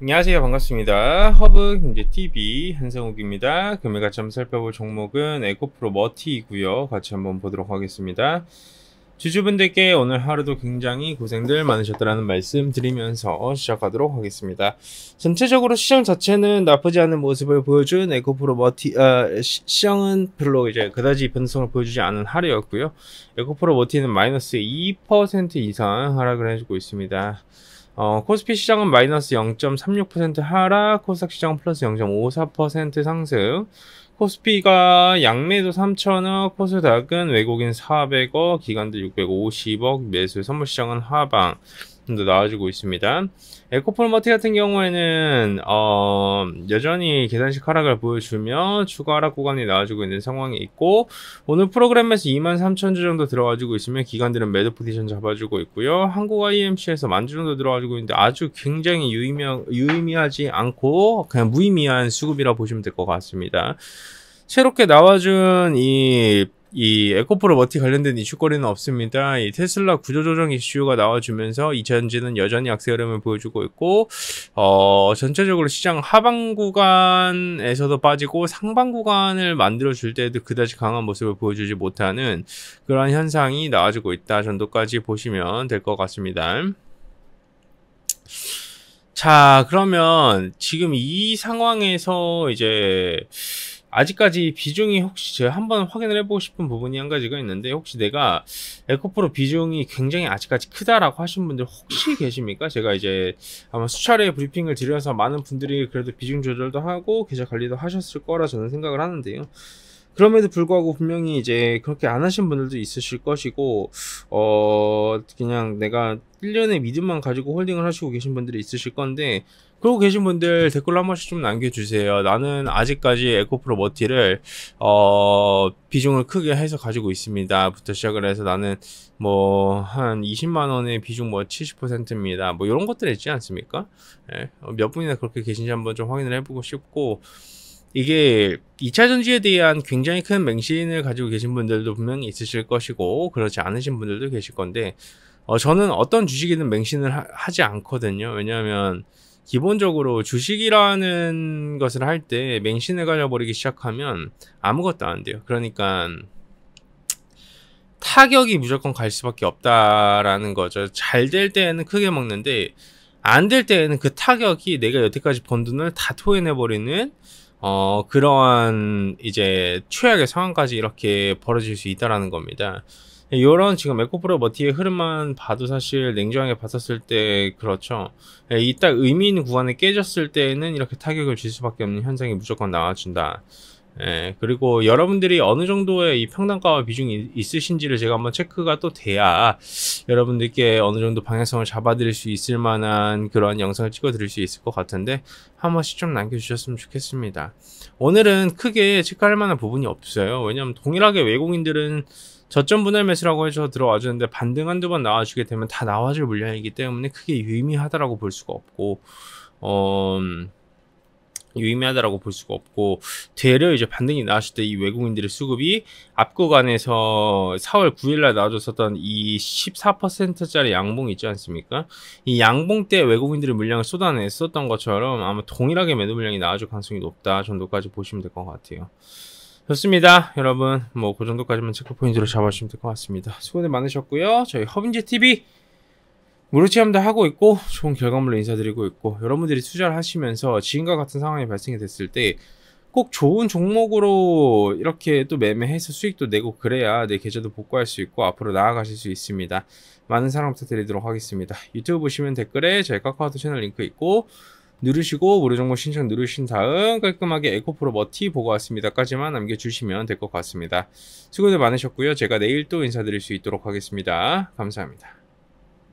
안녕하세요 반갑습니다 허브 경제TV 한성욱입니다 금일 같이 한번 살펴볼 종목은 에코프로 머티이고요 같이 한번 보도록 하겠습니다 주주분들께 오늘 하루도 굉장히 고생들 많으셨다라는 말씀 드리면서 시작하도록 하겠습니다. 전체적으로 시장 자체는 나쁘지 않은 모습을 보여준 에코프로 머티 아, 시, 시장은 별로 이제 그다지 변동성을 보여주지 않은 하루였고요. 에코프로 머티는 마이너스 2% 이상 하락을 해주고 있습니다. 어, 코스피 시장은 마이너스 0.36% 하락, 코스닥 시장은 플러스 0.54% 상승, 코스피가 양매도 3천억, 코스닥은 외국인 400억, 기관들 650억, 매수 선물시장은 하방. 제품도 나와주고 있습니다. 에코폴마티 같은 경우에는 어, 여전히 계산식 하락을 보여주며 추가 하락 구간이 나와주고 있는 상황이 있고 오늘 프로그램에서 23,000주 정도 들어와주고 있으면 기관들은 매도 포지션 잡아주고 있고요. 한국 IMC에서 만주 정도 들어와주고 있는데 아주 굉장히 유의미, 유의미하지 않고 그냥 무의미한 수급이라 보시면 될 것 같습니다. 새롭게 나와준 이이 에코프로 버티 관련된 이슈거리는 없습니다. 이 테슬라 구조조정 이슈가 나와주면서 이 전지는 여전히 악세 흐름을 보여주고 있고 어 전체적으로 시장 하방 구간에서도 빠지고 상방 구간을 만들어 줄 때에도 그다지 강한 모습을 보여주지 못하는 그런 현상이 나와주고 있다 정도까지 보시면 될 것 같습니다. 자 그러면 지금 이 상황에서 이제 아직까지 비중이 혹시 제가 한번 확인을 해보고 싶은 부분이 한 가지가 있는데 혹시 내가 에코프로 비중이 굉장히 아직까지 크다라고 하신 분들 혹시 계십니까? 제가 이제 아마 수차례 브리핑을 드려서 많은 분들이 그래도 비중 조절도 하고 계좌 관리도 하셨을 거라 저는 생각을 하는데요. 그럼에도 불구하고 분명히 이제 그렇게 안 하신 분들도 있으실 것이고 어 그냥 내가 1년의 믿음만 가지고 홀딩을 하시고 계신 분들이 있으실 건데 그러고 계신 분들 댓글로 한 번씩 좀 남겨주세요. 나는 아직까지 에코프로 머티를 어, 비중을 크게 해서 가지고 있습니다. 부터 시작을 해서 나는 뭐 한 20만원의 비중 뭐 70%입니다. 뭐 이런 것들 있지 않습니까? 예. 어, 몇 분이나 그렇게 계신지 한번 좀 확인을 해보고 싶고 이게 2차 전지에 대한 굉장히 큰 맹신을 가지고 계신 분들도 분명히 있으실 것이고 그렇지 않으신 분들도 계실 건데 어, 저는 어떤 주식이든 맹신을 하, 지 않거든요. 왜냐하면 기본적으로 주식이라는 것을 할 때 맹신을 가져버리기 시작하면 아무것도 안 돼요. 그러니까 타격이 무조건 갈 수밖에 없다라는 거죠. 잘 될 때에는 크게 먹는데 안 될 때에는 그 타격이 내가 여태까지 번 돈을 다 토해내버리는 어, 그러한 이제 최악의 상황까지 이렇게 벌어질 수 있다라는 겁니다. 이런 지금 에코프로 머티의 흐름만 봐도 사실 냉정하게 봤었을 때 그렇죠. 예, 이딱 의미 있는 구간에 깨졌을 때는 에 이렇게 타격을 줄 수밖에 없는 현상이 무조건 나와준다. 예, 그리고 여러분들이 어느 정도의 이 평단가와 비중이 있으신지를 제가 한번 체크가 또 돼야 여러분들께 어느 정도 방향성을 잡아드릴 수 있을 만한 그런 영상을 찍어드릴 수 있을 것 같은데 한 번씩 좀 남겨주셨으면 좋겠습니다. 오늘은 크게 체크할 만한 부분이 없어요. 왜냐하면 동일하게 외국인들은 저점 분할 매수라고 해서 들어와주는데 반등 한두 번 나와주게 되면 다 나와줄 물량이기 때문에 크게 유의미하다고볼 수가 없고 어... 음, 유의미하다라고 볼 수가 없고 되려 이제 반등이 나왔을 때 이 외국인들의 수급이 압구간에서 4월 9일날 나와줬었던 이 14%짜리 양봉 있지 않습니까? 이 양봉 때 외국인들의 물량을 쏟아냈었던 것처럼 아마 동일하게 매도 물량이 나와줄 가능성이 높다 정도까지 보시면 될 것 같아요. 좋습니다. 여러분 뭐 그 정도까지만 체크 포인트로 잡아주시면 될 것 같습니다. 수고들 많으셨고요. 저희 허빈제 TV 무료체험도 하고 있고 좋은 결과물로 인사드리고 있고 여러분들이 투자를 하시면서 지금과 같은 상황이 발생이 됐을 때 꼭 좋은 종목으로 이렇게 또 매매해서 수익도 내고 그래야 내 계좌도 복구할 수 있고 앞으로 나아가실 수 있습니다. 많은 사랑 부탁드리도록 하겠습니다. 유튜브 보시면 댓글에 저희 카카오톡 채널 링크 있고 누르시고 무료 정보 신청 누르신 다음 깔끔하게 에코프로 머티 보고 왔습니다까지만 남겨주시면 될 것 같습니다. 수고들 많으셨고요. 제가 내일 또 인사드릴 수 있도록 하겠습니다. 감사합니다.